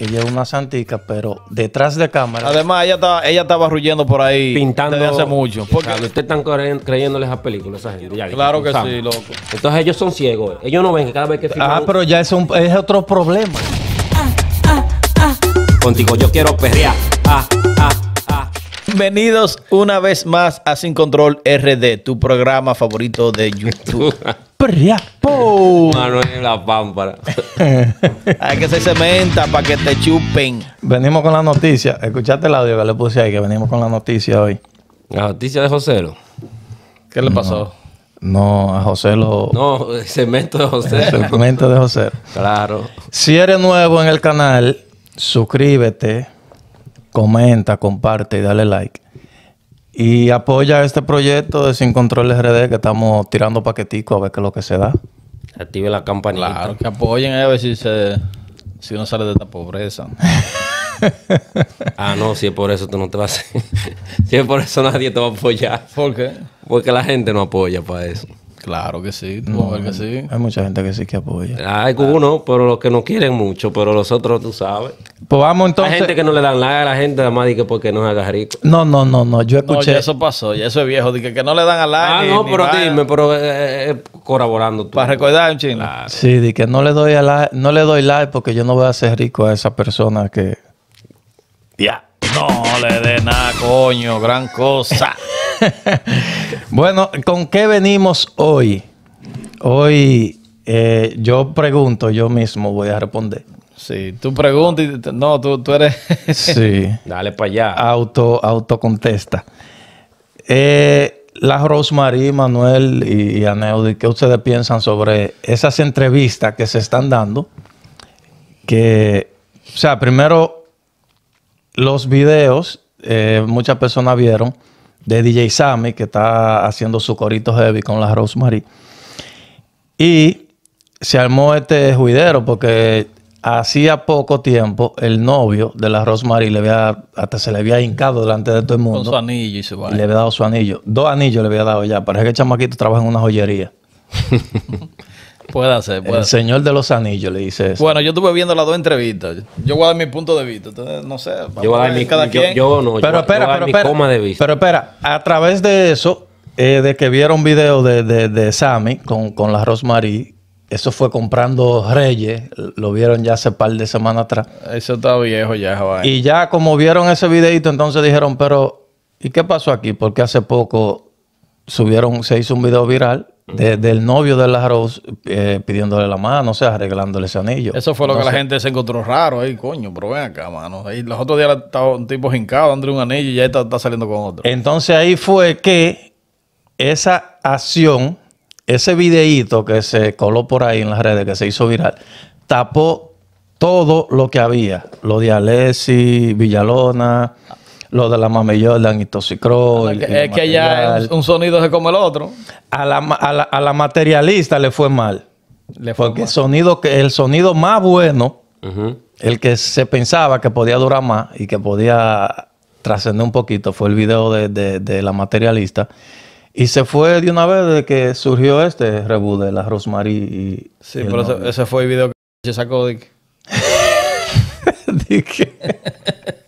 Ella es una santica, pero detrás de cámara. Además, ella estaba, ella estaba ruyendo por ahí pintando desde hace mucho. Porque ustedes están creyéndoles a películas esa gente. claro que, sí, loco. Entonces ellos son ciegos. Eh. Ellos no ven que cada vez que ah, filman. Ah, pero ya es, un, otro problema. Contigo yo quiero perrear. Ah, ah, ah, Bienvenidos una vez más a Sin Control RD, tu programa favorito de YouTube. ¡Priapo! Manuel en la pámpara. Hay que se cementa para que te chupen. Venimos con la noticia. Escuchaste el audio que le puse ahí, que venimos con la noticia hoy. La noticia de Joselo. ¿Qué le pasó? No, a José No, el cemento de José. El cemento de José. claro. Si eres nuevo en el canal, suscríbete, comenta, comparte y dale like. Y apoya este proyecto de Sin Control RD que estamos tirando paquetico a ver qué es lo que se da. Active la campanita. Claro, que apoyen eh, a ver si, se, si uno sale de esta pobreza. ah, no, si es por eso tú no te vas a... si es por eso nadie te va a apoyar. ¿Por qué? Porque la gente no apoya para eso. Claro que sí, que sí. Hay mucha gente que sí que apoya. Hay algunos, pero los que no quieren mucho, pero los otros tú sabes. Pues vamos entonces. Hay gente que no le dan like a la gente, además de que porque no se haga rico. No, no, no, no. Yo escuché. eso pasó, ya eso es viejo, Dije que, no le dan a like. Ah, no, pero dime, pero eh, eh, eh, colaborando tú. Para recordar un chino. Sí, de que no le doy like, no le doy like porque yo no voy a hacer rico a esa persona que. Ya. No le dé nada, coño, gran cosa. bueno, ¿con qué venimos hoy? Hoy eh, yo pregunto, yo mismo voy a responder. Sí, tú preguntas y no, tú, eres. sí. Dale para allá. Auto, autocontesta. Eh, la Rosemary, Manuel y, y ¿qué ustedes piensan sobre esas entrevistas que se están dando? Que, o sea, primero, los videos, eh, muchas personas vieron de DJ Sammy, que está haciendo su corito heavy con la Rosemary. Y se armó este juidero porque hacía poco tiempo el novio de la Rosemary le había, hasta se le había hincado delante de todo el mundo. Con su anillo y su va. le había dado su anillo. Dos anillos le había dado ya. Parece que el chamaquito trabaja en una joyería. Puede ser, puede El señor de los anillos le dice eso. Bueno, yo estuve viendo las dos entrevistas. Yo voy a dar mi punto de vista. Entonces, no sé. Yo voy a mi, cada quien. Yo no, pero espera, pero espera, de Pero espera, a través de eso, eh, de que vieron video de, Sammy con, con la Rosemary, eso fue comprando Reyes, lo vieron ya hace par de semanas atrás. Eso está viejo ya, Y ya como vieron ese videito, entonces dijeron, pero ¿y qué pasó aquí? Porque hace poco subieron, se hizo un video viral del novio de la eh, pidiéndole la mano, o sea, arreglándole ese anillo. Eso fue lo que la gente se encontró raro ahí, coño, pero ven acá, mano. Ahí, los otros días estaba un tipo jincado dándole un anillo y ya está, está saliendo con otro. Entonces ahí fue que esa acción, ese videíto que se coló por ahí en las redes, que se hizo viral, tapó todo lo que había. Lo de Alessi, Villalona, lo de la Mami Jordan y Toxicro. Ah, es que, ya un sonido se como el otro. A la, materialista le fue mal. Le fue porque El, sonido que, el sonido más bueno, el que se pensaba que podía durar más y que podía trascender un poquito, fue el video de, la materialista. Y se fue de una vez de que surgió este reboot de la Rosemary. sí, pero ese, fue el video que se sacó de que...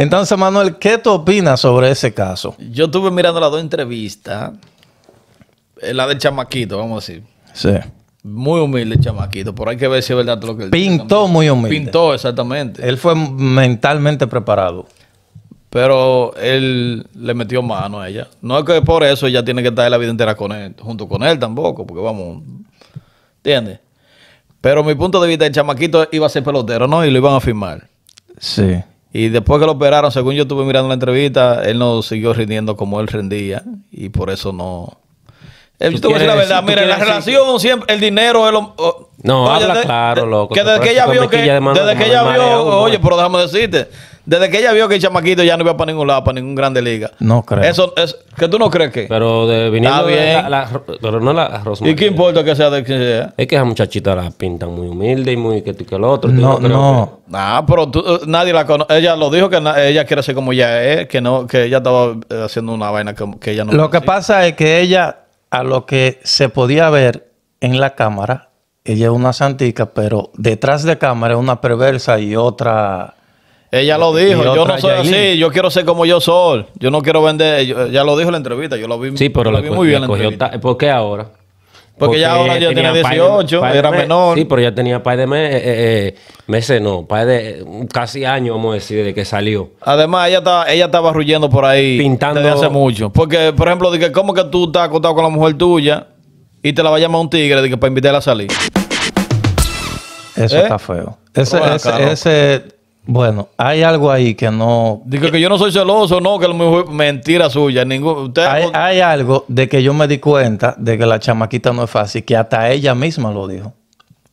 Entonces, Manuel, ¿qué tú opinas sobre ese caso? Yo estuve mirando las dos entrevistas. Eh, la del chamaquito, vamos a decir. Sí. Muy humilde el chamaquito, pero hay que ver si es verdad lo que él Pintó muy humilde. Pintó, exactamente. Él fue mentalmente preparado. Pero él le metió mano a ella. No es que por eso ella tiene que estar la vida entera con él, junto con él tampoco, porque vamos, ¿entiendes? Pero mi punto de vista, el chamaquito iba a ser pelotero, ¿no? Y lo iban a firmar. Sí. Y después que lo operaron, según yo estuve mirando la entrevista, él no siguió rindiendo como él rendía y por eso no. él la mira, la relación siempre el dinero es lo... No, habla claro, loco. Que desde que ella vio que... Desde que ella vio, oye, eh. pero déjame decirte, desde que ella vio que el chamaquito ya no iba para ningún lado, para ningún grande liga. No creo. Eso es que tú no crees que. Pero de viniendo Está bien. pero no la Rosemary. ¿Y qué importa que sea de quien sea? Es que esa muchachita la pintan muy humilde y muy que, el otro. No, no. Ah, pero tú, eh, nadie la conoce. Ella lo dijo que ella quiere ser como ella es, que no que ella estaba eh, haciendo una vaina que, que ella no. Lo que pasa es que ella, a lo que se podía ver en la cámara, ella es una santica, pero detrás de cámara es una perversa y otra ella lo dijo, yo no soy así, yo quiero ser como yo soy, yo no quiero vender, ya lo dijo en la entrevista, yo lo vi, sí, pero lo vi muy bien la entrevista. ¿Por qué ahora? Porque, ya ahora ya tenía 18, era menor. Sí, pero ya tenía par de eh, eh, eh, meses, no, par de casi años, vamos a decir, de que salió. Además, ella estaba, ella estaba ruyendo por ahí Pintando... hace mucho. Porque, por ejemplo, dije, ¿cómo que tú estás acostado con la mujer tuya y te la va a llamar un tigre dije, para invitarla a salir? Eso está feo. ese bueno, hay algo ahí que no. Digo que yo no soy celoso, no, que es mentira suya. Ningún, hay, algo de que yo me di cuenta de que la chamaquita no es fácil, que hasta ella misma lo dijo.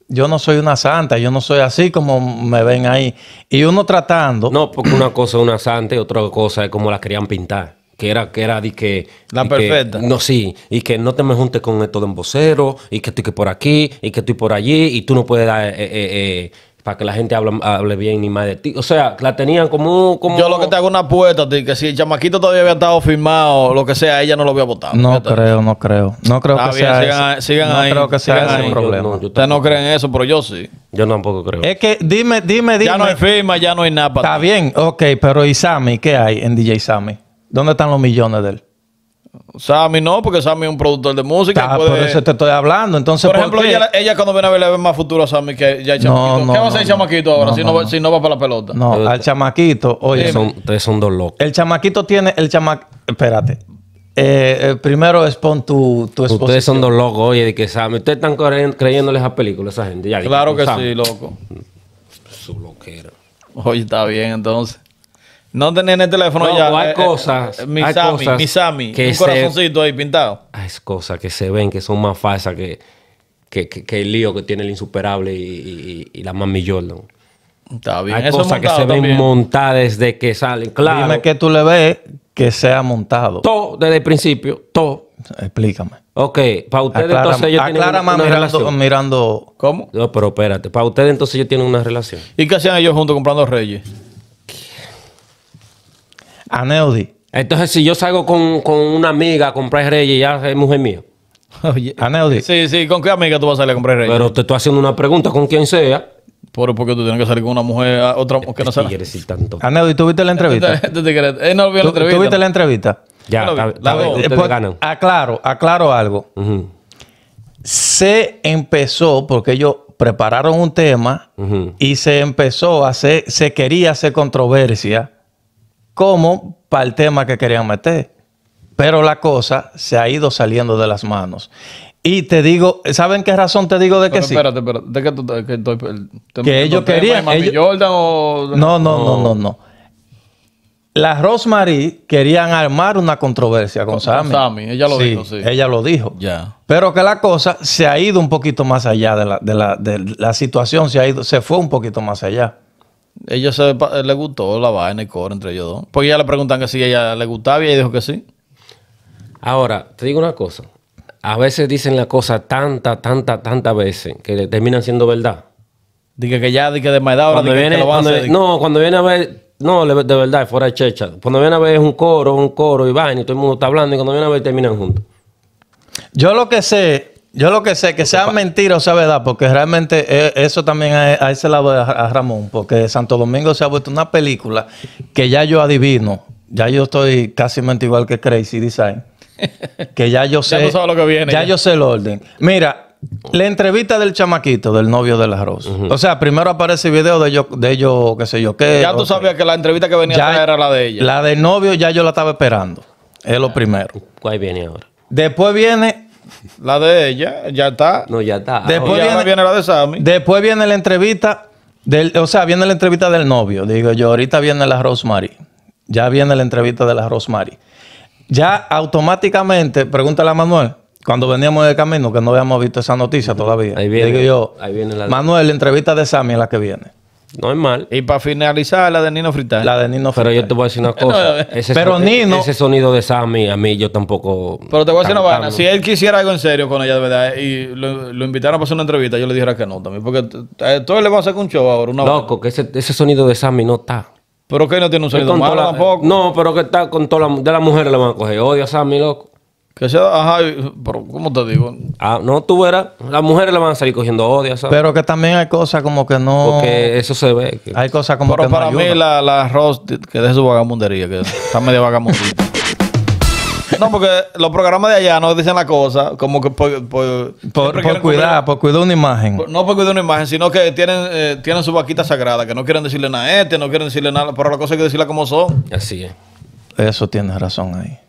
Yo no soy una santa, yo no soy así como me ven ahí. Y uno tratando. No, porque una cosa es una santa y otra cosa es como la querían pintar. Que era, que era, di que. La perfecta. no, sí. Y que no te me juntes con esto de embocero. y que estoy por aquí, y que estoy por allí, y tú no puedes dar. Eh, eh, eh, para que la gente hable, bien ni más de ti. O sea, la tenían como, como... Yo lo que te hago una apuesta, que si el chamaquito todavía había estado firmado, lo que sea, ella no lo había votado. No creo, no creo. No creo que sea sigan, ahí. Sigan no creo que sea ese problema. Ustedes no creen eso, pero yo sí. Yo tampoco creo. Es que dime, dime, dime. Ya no hay firma, ya no hay nada para Está bien, ok, pero Isami, ¿Qué hay en DJ Isami? ¿Dónde están los millones de él? Sammy no, porque Sammy es un productor de música. Ah, Por eso te estoy hablando. Entonces, por ejemplo, ella, cuando viene a ver le ve más futuro a Sammy que ya el chamaquito. No, ¿Qué va a ser el chamaquito ahora si, no si no va para la pelota? No, al chamaquito, oye. ustedes son dos locos. El chamaquito tiene. El chama... Espérate. Eh, eh, primero expon tu, tu esposa. Ustedes son dos locos, oye, de que Sammy. Ustedes están creyéndoles a películas esa gente. claro que sí, loco. Su loquera. Oye, está bien, entonces. No tenían el teléfono ya. hay eh, eh, cosas. Misami, Misami. un corazoncito ahí pintado. Hay ah, cosas que se ven que son más falsas que, que, el lío que tiene el insuperable y, la mami Jordan. Está bien. Hay cosas que se ven montadas desde que salen. Claro. Dime que tú le ves que sea montado. Todo desde el principio. Todo. Explícame. Ok, para ustedes entonces ellos tienen una, mirando, relación. mirando. ¿Cómo? No, pero espérate. Para ustedes entonces ellos tienen una relación. ¿Y qué hacían ellos juntos comprando reyes? a Entonces, si yo salgo con, con una amiga a comprar Reyes, ya es mujer mía. Oye, a Sí, sí, ¿con qué amiga tú vas a salir a comprar Reyes? Pero te estoy haciendo una pregunta con quien sea. por porque tú tienes que salir con una mujer, a otra que no este sabe. quieres decir tanto? A ¿tú viste la entrevista? Este, este eh, ¿Tú, viste la entrevista? Ya, la, la, la, eh, ustedes pues, ganan. Aclaro, aclaro algo. Se empezó, porque ellos prepararon un tema y se empezó a hacer, se quería hacer controversia como para el tema que querían meter. Pero la cosa se ha ido saliendo de las manos. Y te digo, ¿saben qué razón te digo de que sí? Espérate, espérate, de que, estoy, que ellos querían. no, no, no, no, oh. no. La Rosemary querían armar una controversia con, Sammy. Sammy, ella lo dijo, sí. Ella lo dijo. Ya. Pero que la cosa se ha ido un poquito más allá de la, de la situación, se ha ido, se fue un poquito más allá. Ella le gustó la vaina y coro entre ellos dos. Porque ya le preguntan que si ella le gustaba y ella dijo que sí. Ahora, te digo una cosa. A veces dicen la cosa tanta, tanta, tanta veces que terminan siendo verdad. Dije que ya, de ahora cuando viene, que a No, cuando viene a ver, no, de verdad, fuera de checha. Cuando viene a ver es un coro, un coro y vaina y todo el mundo está hablando y cuando viene a ver terminan juntos. Yo lo que sé yo lo que sé, que sea mentira o sea verdad, porque realmente eh, eso también a, ese lado de Ramón, porque Santo Domingo se ha vuelto una película que ya yo adivino, ya yo estoy casi igual que Crazy Design, que ya yo sé, ya, lo que viene, ya, yo sé el orden. Mira, la entrevista del chamaquito, del novio de la Rosa. O sea, primero aparece el video de ellos, de ellos, qué sé yo, qué. Ya tú sabías que la entrevista que venía era la de ella. La del novio ya yo la estaba esperando, es lo ah. primero. ¿Cuál viene ahora. Después viene la de ella, ya está. No, ya está. Después viene, la de Sammy. Después viene la entrevista. Del, o sea, viene la entrevista del novio. Digo yo, ahorita viene la Rosemary. Ya viene la entrevista de la Rosemary. Ya automáticamente, pregúntale a Manuel, cuando veníamos de camino, que no habíamos visto esa noticia todavía. Ahí viene, digo yo, Manuel, la entrevista de Sammy es la que viene no es mal Y para finalizar, la de Nino Frital. La de Nino Frital. Pero yo te voy a decir una cosa. ese pero Nino... Ese sonido de Sammy, a mí yo tampoco... Pero te voy a decir una vaina. Si él quisiera algo en serio con ella, de verdad, y lo, lo invitaron a pasar una entrevista, yo le dijera que no también. Porque todo todos le van a hacer un show ahora. Una Loco, que ese, ese sonido de Sammy no está. Pero qué no tiene un sonido malo tampoco. No, pero que está con todas las... De las mujeres le van a coger odio a Sammy, loco. Que sea, ajá, pero ¿cómo te digo? Ah, no, tú verás, las mujeres le van a salir cogiendo odio, ¿sabes? Pero que también hay cosas como que no. Porque eso se ve. Hay cosas como que no Pero para mí, la, la que de su vagabundería, que está medio vagamundita. No, porque los programas de allá no dicen la cosa, como que por, por, cuidar, por cuidar una imagen. no por cuidar una imagen, sino que tienen, eh, tienen su vaquita sagrada, que no quieren decirle nada a este, no quieren decirle nada, pero la cosa hay que decirla como son. Así es. Eso tienes razón ahí.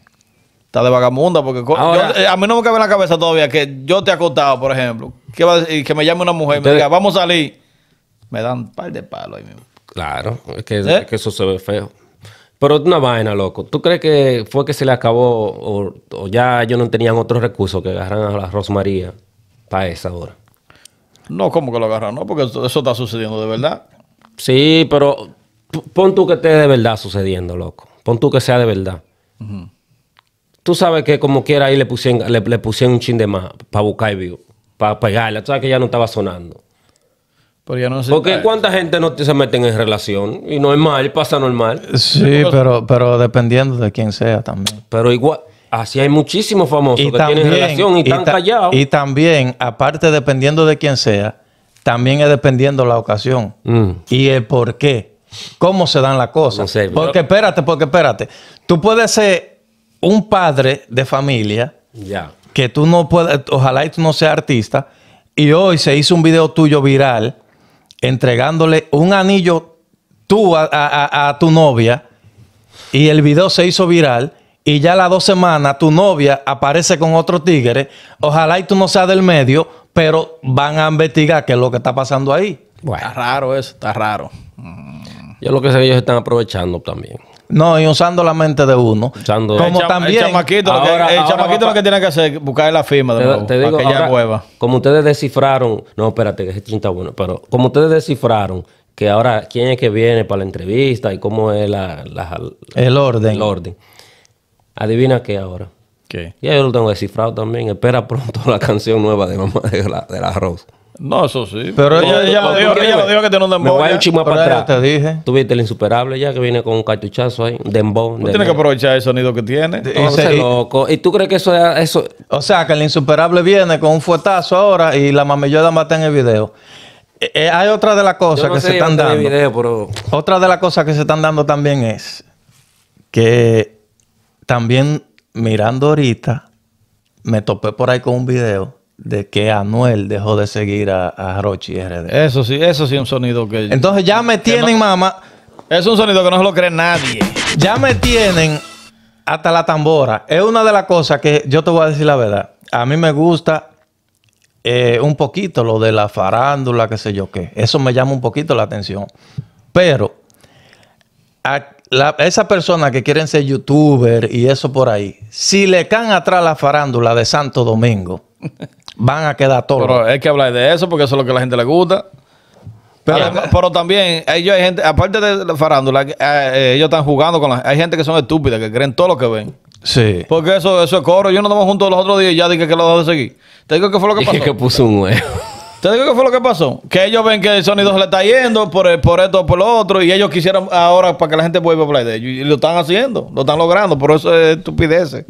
Está de vagamunda porque eh, a mí no me cabe en la cabeza todavía que yo te he por ejemplo, que, que me llame una mujer y me diga, vamos a salir. Me dan un par de palos ahí mismo. Claro, es que, ¿Eh? eso se ve feo. Pero una vaina, loco. ¿Tú crees que fue que se le acabó o, ya ellos no tenían otros recursos que agarran a la Rosmaría para esa hora? No, ¿cómo que lo agarran? No, porque eso, está sucediendo de verdad. Sí, pero pon tú que esté de verdad sucediendo, loco. Pon tú que sea de verdad tú sabes que como quiera ahí le pusieron, le, pusieron un chin de más para buscar el vivo, para pegarla. Tú sabes que ya no estaba sonando. Porque eh. cuánta gente no se meten en relación y no es mal, pasa normal. Sí, pero, pero dependiendo de quién sea también. Pero igual, así hay muchísimos famosos que tienen relación y, están callados. Y también, aparte dependiendo de quién sea, también es dependiendo la ocasión mm. y el por qué. Cómo se dan las cosas. porque espérate, porque espérate. Tú puedes ser un padre de familia que tú no puedes, ojalá y tú no seas artista, y hoy se hizo un video tuyo viral entregándole un anillo tú a, tu novia y el video se hizo viral y ya las dos semanas tu novia aparece con otro tigre, ojalá y tú no seas del medio, pero van a investigar qué es lo que está pasando ahí. Está raro eso, está raro. Mm. Yo lo que sé ellos están aprovechando también. No, y usando la mente de uno. Usando. Como también. El chamaquito, lo, que, tiene que hacer es buscar la firma de la Como ustedes descifraron. No, espérate, que es este chinta bueno. Pero como ustedes descifraron que ahora quién es que viene para la entrevista y cómo es la, el orden. El orden. Adivina qué ahora. ¿Qué? Ya yo lo tengo descifrado también. Espera pronto la canción nueva de Mamá de la, de la Rosa. No, eso sí. Pero ella, lo, dijo, ella lo dijo que tiene un dembow. Me voy a un para atrás. Te dije. Tuviste el insuperable ya que viene con un cartuchazo ahí. Dembow. Tiene que aprovechar el sonido que tiene. loco. ¿Y tú crees que eso es eso? O sea, que el insuperable viene con un fuetazo ahora y la mamilloda mata en el video. Eh, eh, hay otra de las cosas que se están dando. Video, pero... Otra de las cosas que se están dando también es que también mirando ahorita, me topé por ahí con un video de que Anuel dejó de seguir a, Rochi RD. Eso sí, eso sí es un sonido que... Entonces ya me tienen, mamá... Es un sonido que no se lo cree nadie. Ya me tienen hasta la tambora. Es una de las cosas que yo te voy a decir la verdad. A mí me gusta eh, un poquito lo de la farándula, qué sé yo qué. Eso me llama un poquito la atención. Pero a esa persona que quieren ser youtuber y eso por ahí, si le caen atrás la farándula de Santo Domingo, Van a quedar todos. Pero hay que hablar de eso porque eso es lo que a la gente le gusta. Pero, también, ellos hay gente, aparte de la farándula, eh, eh, ellos están jugando con la Hay gente que son estúpidas, que creen todo lo que ven. Sí. Porque eso, eso es coro. Yo no estamos juntos los otros días y ya dije que lo voy de seguir. Te digo que fue lo que pasó. que puso un huevo. Te digo que fue lo que pasó. Que ellos ven que el sonido se le está yendo por, por esto, por lo otro. Y ellos quisieron ahora para que la gente vuelva a hablar de ellos. Y lo están haciendo, lo están logrando. Pero eso es estupidez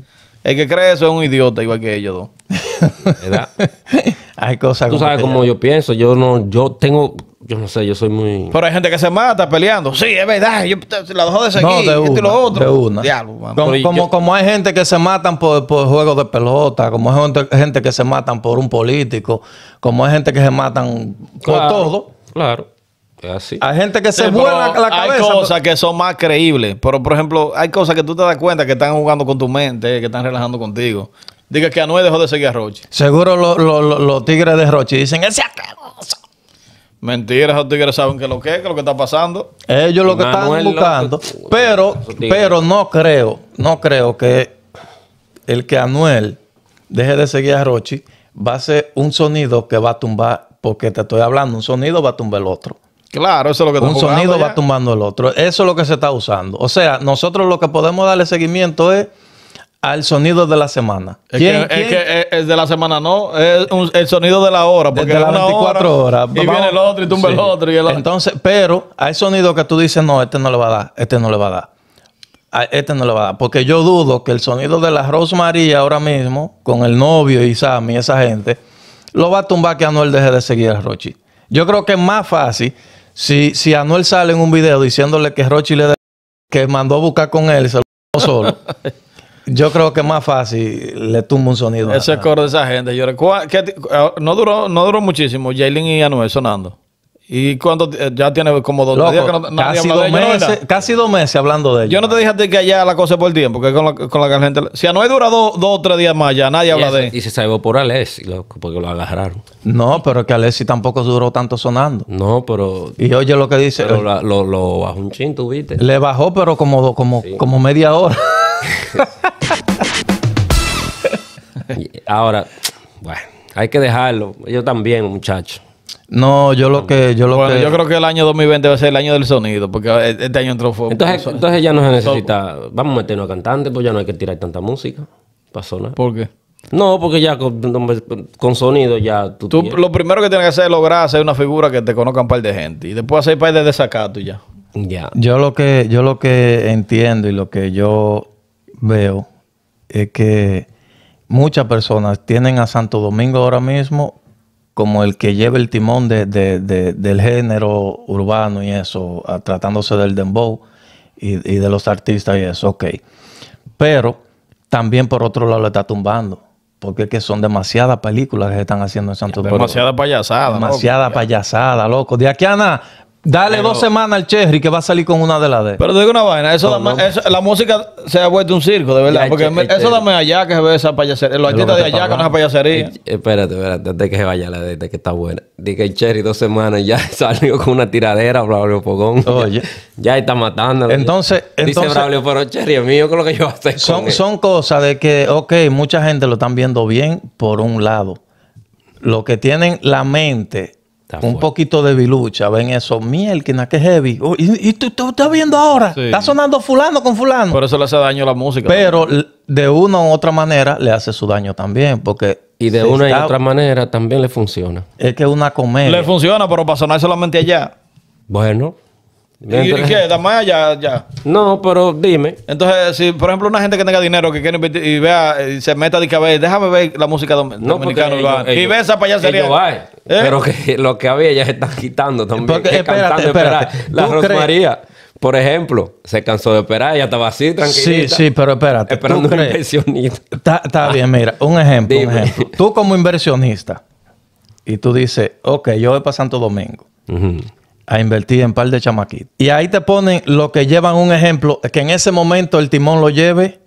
el que cree eso es un idiota, igual que ellos dos. ¿Verdad? hay cosas Tú sabes cómo yo pienso. Yo no, yo tengo, yo no sé, yo soy muy. Pero hay gente que se mata peleando. Sí, es verdad. Yo la dejo de seguir. No, de y lo otro. De una. como, como, hay gente que se matan por, por juego de pelota, como hay gente, que se matan por un político, como hay gente que se matan por todo. Claro. Ah, hay gente que se vuela la cabeza. Hay cosas que son más creíbles. Pero, por ejemplo, hay cosas que tú te das cuenta que están jugando con tu mente, que están relajando contigo. Diga que Anuel dejó de seguir a Rochi. Seguro los tigres de Rochi dicen, ese asqueroso. Mentiras, los tigres saben que lo que es, lo que está pasando. Ellos lo que están buscando. Pero, pero no creo, no creo que el que Anuel deje de seguir a Rochi va a ser un sonido que va a tumbar, porque te estoy hablando, un sonido va a tumbar el otro. Claro, eso es lo que está Un sonido va tumbando el otro. Eso es lo que se está usando. O sea, nosotros lo que podemos darle seguimiento es al sonido de la semana. Es, eh, de la semana no, es el sonido de la hora, porque de las 24 horas. Y viene el otro y tumba el otro. Y el Entonces, pero hay sonido que tú dices, no, este no le va a dar, este no le va a dar. este no le va a dar. Porque yo dudo que el sonido de la Rosemary ahora mismo, con el novio y Sammy, esa gente, lo va a tumbar que Anuel deje de seguir a Rochi. Yo creo que es más fácil si, si Anuel sale en un video diciéndole que Rochi le que mandó a buscar con él, se lo solo. Yo creo que es más fácil le tumba un sonido. Ese coro de esa gente. Yo, no, duró, no duró muchísimo Jalen y Anuel sonando. ¿Y cuánto eh, ya tiene como dos días que no, casi, dos meses, casi dos meses hablando de ella? Yo no te dije a ti que allá la cosa por el tiempo, que con la, gente. Si no hay durado dos o tres días más, ya nadie habla de él. Y se salvó por Alessi, porque lo agarraron. No, pero es que Alessi tampoco duró tanto sonando. No, pero. Y oye lo que dice. Eh, lo, bajó un chin, tuviste. Le bajó, pero como, como, como media hora. Ahora, bueno, hay que dejarlo. Yo también, muchacho. No, yo lo ah, que... Yo lo yo creo que el año 2020 va a ser el año del sonido, porque e-, este año entró fuego. Entonces, ya no se necesita... Vamos a meternos a cantantes, pues ya no hay que tirar tanta música para sonar. ¿Por qué? No, porque ya con, pues, sonido ya tú... lo primero que tienes que hacer es lograr hacer una figura que te conozca un par de gente. Y después hacer un par de desacato y ya. Ya. Yo lo que, yo lo que entiendo y lo que yo veo es que muchas personas tienen a Santo Domingo ahora mismo como el que lleva el timón del género urbano y eso, tratándose del dembow y, de los artistas y eso, ok. Pero también por otro lado lo está tumbando, porque que son demasiadas películas que se están haciendo en Santo Domingo. Demasiada payasada. Demasiada payasada, loco. De aquí a nada, Dale dos semanas al Cherry que va a salir con una de las D. Pero te digo una vaina, eso, la música se ha vuelto un circo, de verdad. porque este, eso dame allá que se ve esa payasería. Los artistas de allá con esa payasería. espérate, espérate, antes que se vaya la de, que está buena. Dice que el Cherry dos semanas ya salió con una tiradera, Braulio Pogón. Oye. Ya, está matándolo. Entonces, entonces... Dice Braulio, pero Cherry es mío, ¿qué es lo que yo voy a hacer? Son, son cosas de que, ok, mucha gente lo están viendo bien por un lado. Lo que tienen la mente un poquito de bilucha, ven eso, miel, que que heavy. Oh, y, tú, estás viendo ahora, está sonando fulano con fulano. Por eso le hace daño a la música. Pero de una u otra manera le hace su daño también, porque... Y de una u otra manera también le funciona. Es que es una comedia. Le funciona, pero para sonar solamente allá. Bueno, ¿Y, qué? más allá, Ya, No, pero dime. Entonces, si por ejemplo una gente que tenga dinero que quiere invertir y vea, eh, y se meta de cabeza, déjame ver la música no, dominicana ellos, y ve esa payasería. Hay, ¿Eh? Pero que lo que había ya se están quitando también. Porque, que espérate, cantando, espérate. La Rosmaría. Por ejemplo, se cansó de esperar, ella estaba así, tranquilita. Sí, sí, pero espérate. Esperando un inversionista. Está, bien, mira, un ejemplo, Tú como inversionista, y tú dices, ok, yo voy para Santo Domingo. Uh a invertir en par de chamaquitos. Y ahí te ponen lo que llevan un ejemplo, que en ese momento el timón lo lleve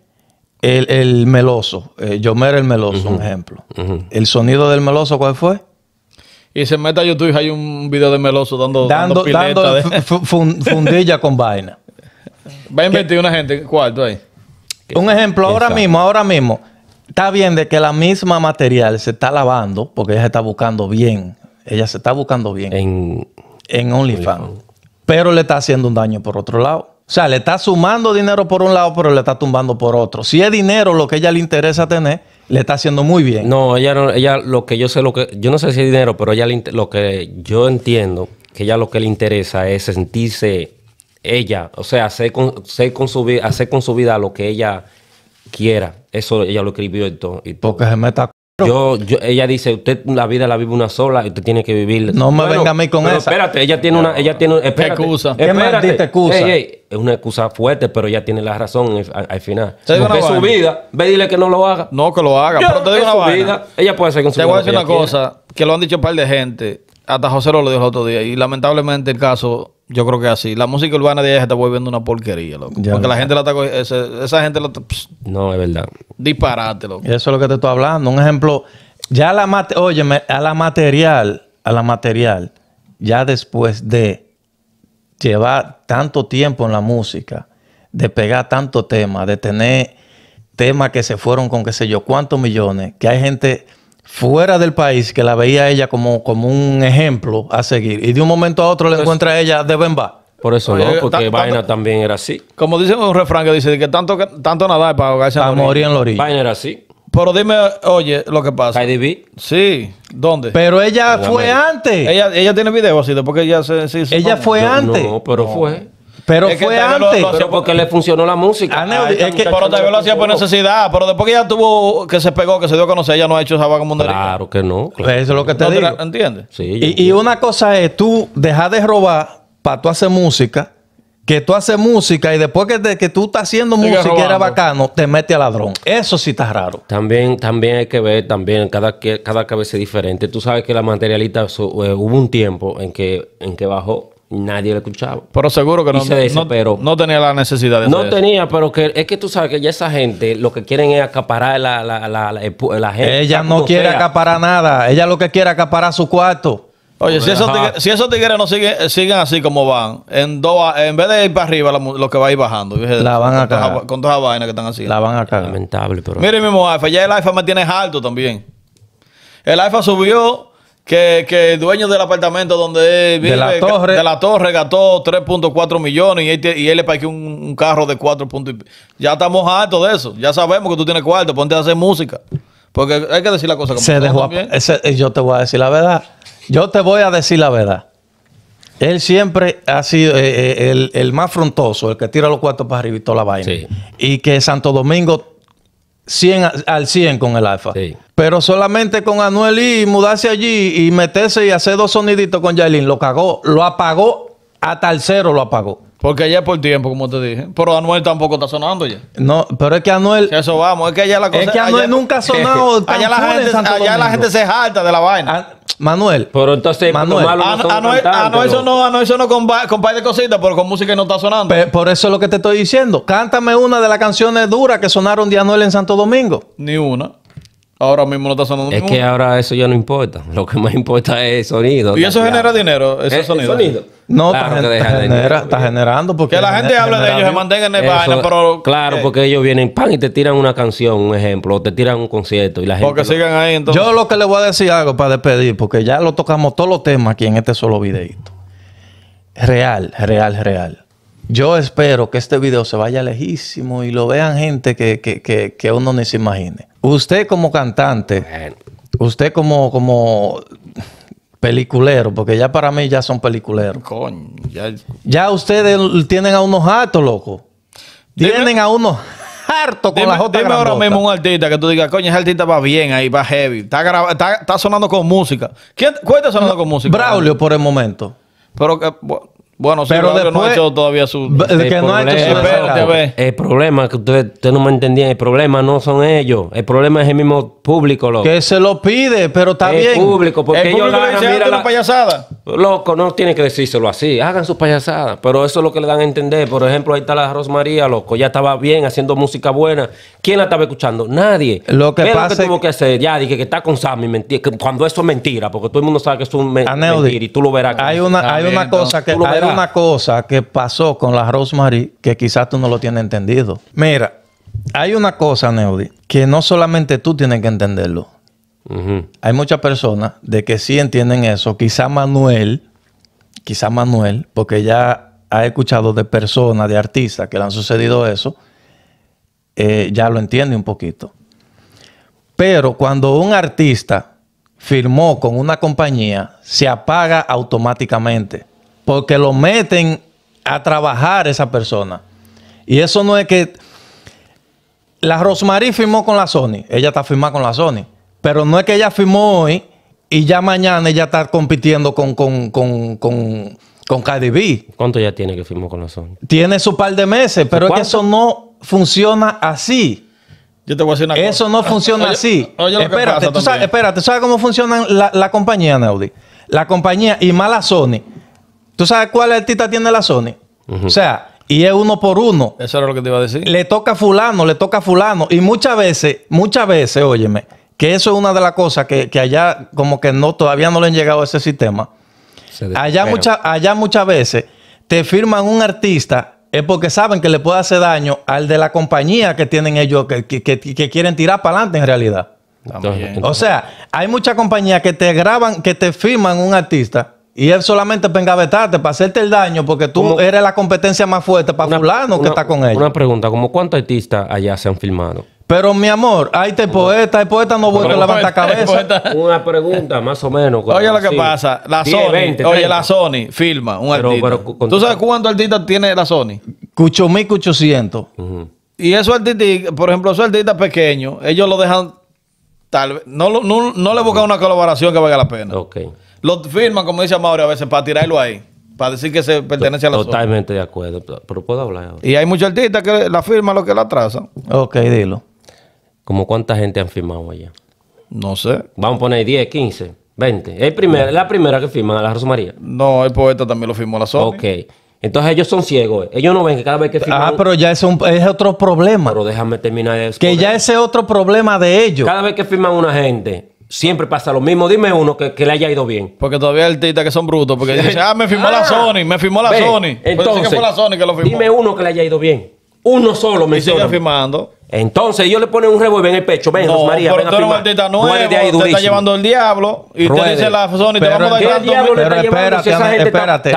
el, meloso, eh, Yomer el meloso, un ejemplo. ¿El sonido del meloso cuál fue? Y se mete a YouTube y hay un video de meloso dando, dando, dando, fundilla con vaina. Va a invertir una gente, cuarto ahí. Un ejemplo, ahora mismo, ahora mismo, está bien de que la misma material se está lavando, porque ella se está buscando bien. Ella se está buscando bien. En, en OnlyFans. Pero le está haciendo un daño por otro lado. O sea, le está sumando dinero por un lado, pero le está tumbando por otro. Si es dinero lo que ella le interesa tener, le está haciendo muy bien. No, ella ella lo que yo sé, lo que yo no sé si es dinero, pero ella lo que yo entiendo que ella lo que le interesa es sentirse ella, o sea, hacer con, hacer con su, con su vida lo que ella quiera. Eso ella lo escribió Y todo. Porque se meta yo, yo, ella dice, usted la vida la vive una sola y usted tiene que vivir. No me venga a mí con pero Espérate, ella tiene una, ella tiene, espérate, excusa. Espérate, ¿Qué excusa? es una excusa fuerte, pero ella tiene la razón al, final. es su vida. Ve dile que no lo haga. No, que lo haga. pero te digo una su vida. Ella puede hacer con su Te voy a decir una cosa que lo han dicho un par de gente hasta José lo dijo el otro día. Y lamentablemente el caso, yo creo que así. La música urbana de ella se está volviendo una porquería, loco. Porque la gente la está esa, gente la No, es verdad. Disparate, loco. Eso es lo que te estoy hablando. Un ejemplo. Ya la mate, a la material, a la material, ya después de llevar tanto tiempo en la música, de pegar tanto tema, de tener temas que se fueron con qué sé yo, cuántos millones, que hay gente fuera del país que la veía ella como, como un ejemplo a seguir y de un momento a otro le encuentra ella de Bemba. Por eso no, eh, porque Vaina también era así. Como dice un refrán que dice que tanto, tanto nadar para ahogarse morir en la Vaina era así. Pero dime, oye, lo que pasa. Sí. ¿Dónde? Pero ella fue antes. Ella, ella tiene videos así, porque ella se... ella fue antes. No, pero fue. Pero fue antes. porque le funcionó la música. Ah, no, ah, es que, pero lo hacía por necesidad. Pero después que ella tuvo, que se pegó, que se dio a conocer, ella no ha hecho esa vaca mundial. Claro que no. Pues eso es lo que te digo. ¿Entiendes? Sí, y, una cosa es tú dejar de robar para tú hacer música que tú haces música y después que, que tú estás haciendo música y era bacano, te mete a ladrón. Eso sí está raro. También, también hay que ver, también, cada, cada cabeza es diferente. Tú sabes que la materialista, eh, hubo un tiempo en que, en que bajó Nadie le escuchaba. Pero seguro que no, no, tenía la necesidad de No tenía, pero que es que tú sabes que ya esa gente lo que quieren es acaparar la, la, la, gente. Ella no quiere acaparar nada. Ella lo que quiere es acaparar su cuarto. Oye, si esos, tigres, si esos tigres no siguen, eh, siguen así como van, en en vez de ir para arriba, lo, que va a ir bajando. La van a con todas las vainas que están haciendo. La van a cagar. Lamentable, pero... Mire, mismo Alfa, ya el Alfa me tiene alto también. El Alfa subió que, el dueño del apartamento donde él vive, de la torre, de gastó 3.4 millones y él, le pagó un, carro de 4 puntos. Ya estamos hartos de eso. Ya sabemos que tú tienes cuarto, ponte a hacer música. Porque hay que decir la cosa como Se dejó eh, Yo te voy a decir la verdad. Yo te voy a decir la verdad. Él siempre ha sido eh, eh, el, más frontoso, el que tira los cuartos para arriba y toda la vaina. Y que Santo Domingo 100 al 100 con el alfa. Pero solamente con Anuel y mudarse allí y meterse y hacer dos soniditos con Yailin, lo cagó, lo apagó, hasta el cero lo apagó. Porque allá es por tiempo, como te dije. Pero Anuel tampoco está sonando ya. No, pero es que Anuel. eso vamos, es que allá la cosa. Es que Anuel nunca ha sonado. allá la, gente, en Santo allá la gente se jalta de la vaina. Ah, Manuel. Pero entonces, Manuel. no Anuel, sonó, con, con par de cositas, pero con música no está sonando. por eso es lo que te estoy diciendo. Cántame una de las canciones duras que sonaron de Anuel en Santo Domingo. Ni una. Ahora mismo no está sonando Es que ahora eso ya no importa. Lo que más importa es el sonido. ¿Y eso genera dinero? ¿Ese sonido? No, está, está generando porque... la gente habla de ellos, se mantengan en el vaina, Claro, porque ellos vienen, pan, y te tiran una canción, un ejemplo, o te tiran un concierto y la Porque sigan ahí entonces. Yo lo que le voy a decir algo para despedir, porque ya lo tocamos todos los temas aquí en este solo videito Real, real, real. Yo espero que este video se vaya lejísimo y lo vean gente que, uno ni se imagine. Usted como cantante, usted como, como peliculero, porque ya para mí ya son peliculeros. Coño, ya... ya ustedes tienen a unos hartos, loco. Tienen a unos hartos con la Dime ahora mismo un artista que tú digas, coño, ese artista va bien ahí, va heavy. Está, está, sonando con música. ¿Quién, ¿Cuál está sonando con música? Braulio por el momento. Pero que... Bueno, pero después, eh, no ha hecho todavía su. El, El problema, que ustedes no me entendían, el problema no son ellos. El problema es el mismo público, loco. Que se lo pide, pero está el bien. Público, porque el público, ellos la, la payasada. Loco, no tiene que decírselo así. Hagan sus payasadas. Pero eso es lo que le dan a entender. Por ejemplo, ahí está la Rosmaría, loco. Ya estaba bien haciendo música buena. ¿Quién la estaba escuchando? Nadie. Lo que pasa. Lo que tuvo que hacer? Ya dije que está con Sammy, mentira. Cuando eso es mentira, porque todo el mundo sabe que es un mentir. Y tú lo verás. Hay una, hay una cosa que hay una cosa que pasó con la Rosemary que quizás tú no lo tienes entendido. Mira, hay una cosa, Neudi, que no solamente tú tienes que entenderlo. Hay muchas personas de que sí entienden eso. Quizá Manuel, quizá Manuel, porque ya ha escuchado de personas, de artistas que le han sucedido eso, eh, ya lo entiende un poquito. Pero cuando un artista firmó con una compañía, se apaga automáticamente porque lo meten a trabajar esa persona. Y eso no es que... La Rosemary firmó con la Sony, ella está firmada con la Sony, pero no es que ella firmó hoy y ya mañana ella está compitiendo con, con, ¿Cuánto ya tiene que firmó con la Sony? Tiene su par de meses, pero es que eso no funciona así. Yo te voy a decir una cosa. Eso no funciona así. Oye espérate, tú sabes, espérate, sabes cómo funciona la, compañía, Naudi? La compañía, y más la Sony ¿Tú sabes cuál artista tiene la Sony? O sea, y es uno por uno. Eso era lo que te iba a decir. Le toca a fulano, le toca a fulano. Y muchas veces, muchas veces, óyeme, que eso es una de las cosas que, que allá como que no, todavía no le han llegado a ese sistema. Allá, allá muchas veces te firman un artista es porque saben que le puede hacer daño al de la compañía que tienen ellos, que, que, quieren tirar para adelante en realidad. O sea, hay muchas compañías que te graban, que te firman un artista y él solamente para vetarte para hacerte el daño, porque tú eres la competencia más fuerte para fulano que está con él. Una pregunta, ¿cómo cuántos artistas allá se han filmado? Pero mi amor, ahí te poeta, el poeta no vuelve a levantar cabeza. Una pregunta, más o menos. Oye, lo que pasa, la Sony, oye, la Sony filma un artista. ¿Tú sabes cuántos artistas tiene la Sony? Cucho Uh Y esos artistas, por ejemplo, esos artistas pequeños, ellos lo dejan tal vez no, no, le buscan una colaboración que valga la pena. Ok lo firman, como dice Mauro, a veces para tirarlo ahí. Para decir que se pertenece a la Totalmente de acuerdo, pero puedo hablar ahora. Y hay muchos artistas que la firman lo que la trazan. Ok, dilo. ¿Cómo cuánta gente han firmado allá? No sé. Vamos a poner 10, 15, 20. ¿Es la primera que firma a la Rosa No, el poeta también lo firmó la zona. Ok. Entonces ellos son ciegos. Ellos no ven que cada vez que firman. Ah, pero ya es, otro problema. Pero déjame terminar eso. Que ya ese otro problema de ellos. Cada vez que firman una gente, siempre pasa lo mismo. Dime uno que, le haya ido bien. Porque todavía hay artistas que son brutos, porque dicen, ah, me firmó la ah. Sony, me firmó la Sony. Entonces, fue la Sony que lo firmó. Dime uno que le haya ido bien. Uno solo me sigue firmando. Entonces ellos le ponen un revuelve en el pecho. Ven, no, María, pero ven tú eres un artista nuevo, te está llevando el diablo y te dice la Sony, te vamos a dar diablo Pero espérate, espérate,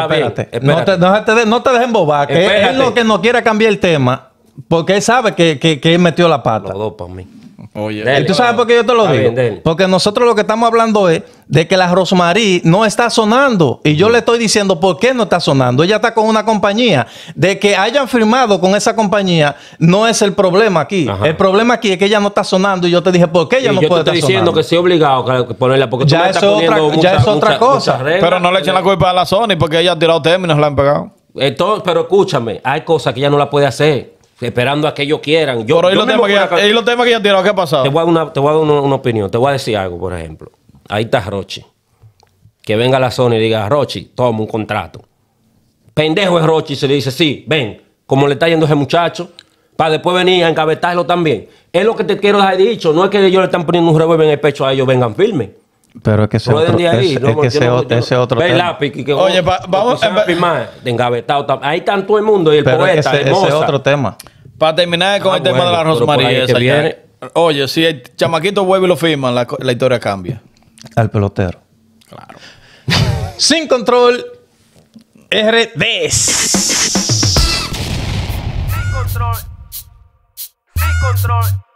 espérate. No, te, dejen bobar, que es lo que no quiere cambiar el tema, porque él sabe que, él metió la pata. Los dos para mí. Oye, tú sabes por qué yo te lo digo? Porque nosotros lo que estamos hablando es de que la Rosmarie no está sonando. Y yo le estoy diciendo por qué no está sonando. Ella está con una compañía. De que hayan firmado con esa compañía no es el problema aquí. El problema aquí es que ella no está sonando. Y yo te dije, ¿por qué ella no yo puede te estoy estar diciendo que soy obligado a ponerla. Porque ya, tú otra, ya es otra cosa. pero no le echen la culpa a la Sony porque ella ha tirado términos, la han pegado. Entonces, pero escúchame, hay cosas que ella no la puede hacer esperando a que ellos quieran. Yo, Pero ahí los, temas que, ya, ahí ¿qué ha pasado? Te voy a dar, una, opinión, te voy a decir algo, por ejemplo. Ahí está Rochi. Que venga a la zona y diga, Rochi, toma un contrato. Pendejo es Rochi, se le dice, sí, ven, como le está yendo ese muchacho, para después venir a encabezarlo también. Es lo que te quiero dejar dicho, no es que ellos le están poniendo un revuelve en el pecho a ellos, vengan firme. Pero es que ese otro, es, ahí, es que ese, otro tema. Lápiz, Oye, vamos a... firmar. ahí están todo el mundo y el poeta, es que ese, ese otro tema. Para terminar con ah, el tema de la Rosmaría. Oye, si el chamaquito vuelve y lo firma, la, la historia cambia. Al pelotero. Claro. Sin control, RD. Sin control. Sin control.